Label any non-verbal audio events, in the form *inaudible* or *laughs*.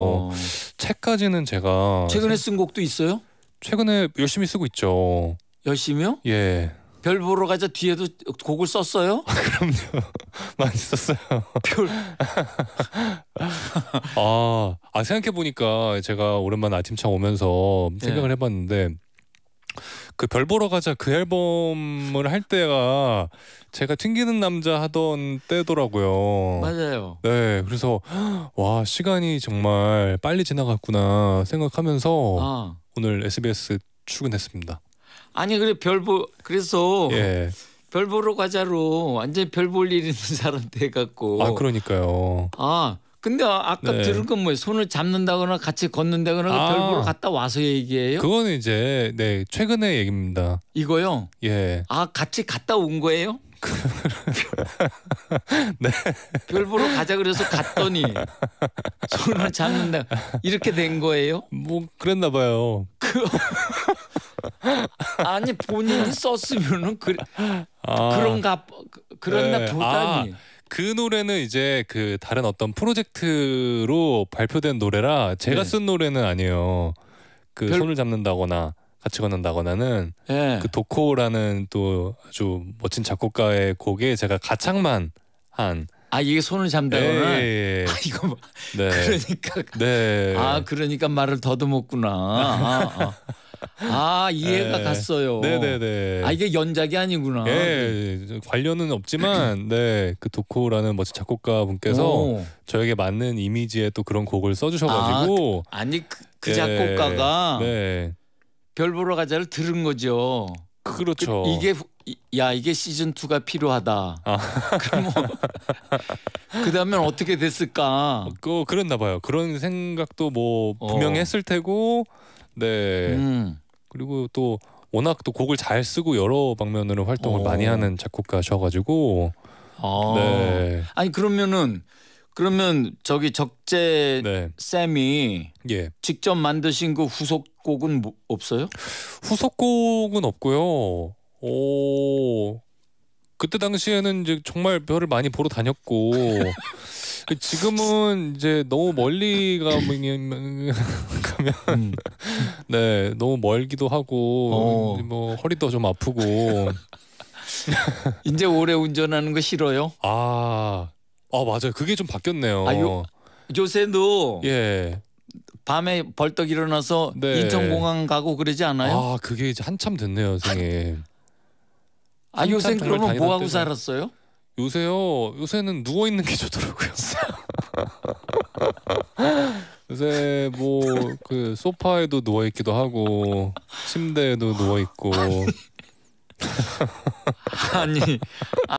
어, 어. 책까지는 제가 최근에 쓴 곡도 있어요? 최근에 열심히 쓰고 있죠. 열심히요? 예. 별 보러 가자 뒤에도 곡을 썼어요? *laughs* 그럼요. *laughs* 많이 썼어요. 별. *laughs* 아, 아 생각해 보니까 제가 오랜만에 아침차 오면서 네. 생각을 예. 해봤는데 그별 보러 가자 그 앨범을 할 때가 제가 튕기는 남자 하던 때더라고요. 맞아요. 네, 그래서 와 시간이 정말 빨리 지나갔구나 생각하면서 아. 오늘 SBS 출근했습니다. 아니 그래 별보 그래서 예. 별 보러 가자로 완전 별 볼일 있는 사람 돼 갖고 아 그러니까요. 아 근데 아, 아까 네. 들은 건뭐예 손을 잡는다거나 같이 걷는다거나 아, 별보로 갔다 와서 얘기해요그거는 이제 네 최근의 얘기입니다. 이거요? 예. 아 같이 갔다 온 거예요? *laughs* 네. 별보로 가자 그래서 갔더니 손을 잡는다 이렇게 된 거예요? 뭐 그랬나 봐요. 그 아니 본인이 썼으면은 그 아, 그런가 그, 그런가 네. 보다니. 아. 그 노래는 이제 그 다른 어떤 프로젝트로 발표된 노래라 제가 네. 쓴 노래는 아니에요. 그 별... 손을 잡는다거나 같이 걷는다거나는 네. 예. 그 도코라는 또 아주 멋진 작곡가의 곡에 제가 가창만 한 아 이게 손을 잡다거나 는 예, 예, 예. 아, 이거 뭐 네. *laughs* 그러니까 네. 아 그러니까 말을 더듬었구나 아, 아. 아 이해가 네. 갔어요. 네네네. 아 이게 연작이 아니구나. 예, 네. 관련은 없지만 *clears throat* 네 그 도코라는 멋진 작곡가 분께서 저에게 맞는 이미지의 또 그런 곡을 써주셔가지고 아, 그, 니 그, 그, 예. 작곡가가 네. 별 보러 가자를 들은 거죠. 그렇죠. 그, 이게 야 이게 시즌 2가 필요하다. 아. *laughs* 그럼 뭐, 그다음에 어떻게 됐을까? 그 그랬나 봐요. 그런 생각도 뭐 어. 분명히 했을 테고 네. 음. 그리고 또 워낙 또 곡을 잘 쓰고 여러 방면으로 활동을 오. 많이 어. 하는 작곡가셔가지고. 아. 네. 아니 그러면은 그러면 저기 적재 네. 쌤이 예. 직접 만드신 그 후속곡은 뭐, 없어요? 후속곡은 없고요. 오 그때 당시에는 이제 정말 별을 많이 보러 다녔고 *laughs* 그 지금은 이제 너무 멀리 가면 음. 가면 네 너무 멀기도 하고 어. 뭐 허리도 좀 아프고 이제 오래 운전하는 거 싫어요? 아, 아 맞아요. 그게 좀 바뀌었네요. 아, 요, 요새도 예. 밤에 벌떡 일어나서 네. 인천공항 가고 그러지 않아요? 아 그게 이제 한참 됐네요, 선생님. 아, 아 요새 그러면 뭐 하고 때가... 살았어요? 요새요 요새는 누워 있는 게 좋더라고요. *laughs* 요새 뭐 그 소파에도 누워 있기도 하고 침대에도 누워 있고 아니